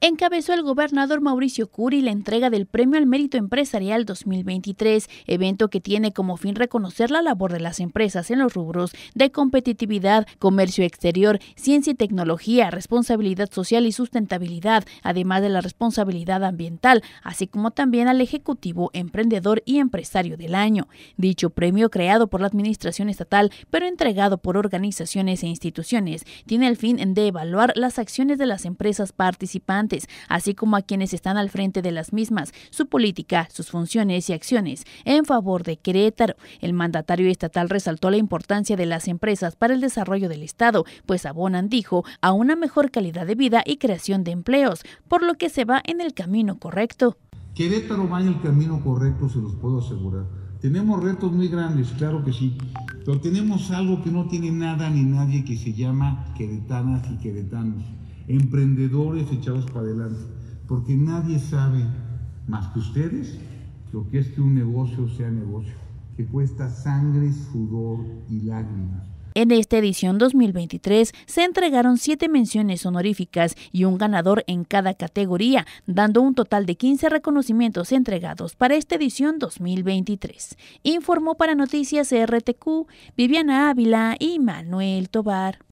encabezó el gobernador Mauricio Curi la entrega del Premio al Mérito Empresarial 2023, evento que tiene como fin reconocer la labor de las empresas en los rubros de competitividad, comercio exterior, ciencia y tecnología, responsabilidad social y sustentabilidad, además de la responsabilidad ambiental, así como también al Ejecutivo Emprendedor y Empresario del Año. Dicho premio, creado por la Administración Estatal, pero entregado por organizaciones e instituciones, tiene el fin de evaluar las acciones de las empresas participantes así como a quienes están al frente de las mismas, su política, sus funciones y acciones en favor de Querétaro. El mandatario estatal resaltó la importancia de las empresas para el desarrollo del Estado, pues abonan, dijo, a una mejor calidad de vida y creación de empleos, por lo que se va en el camino correcto. Querétaro va en el camino correcto, se los puedo asegurar. Tenemos retos muy grandes, claro que sí, pero tenemos algo que no tiene nada ni nadie que se llama queretanas y queretanos emprendedores echados para adelante, porque nadie sabe más que ustedes lo que es que un negocio sea negocio, que cuesta sangre, sudor y lágrimas. En esta edición 2023 se entregaron siete menciones honoríficas y un ganador en cada categoría, dando un total de 15 reconocimientos entregados para esta edición 2023. Informó para Noticias RTQ Viviana Ávila y Manuel Tobar.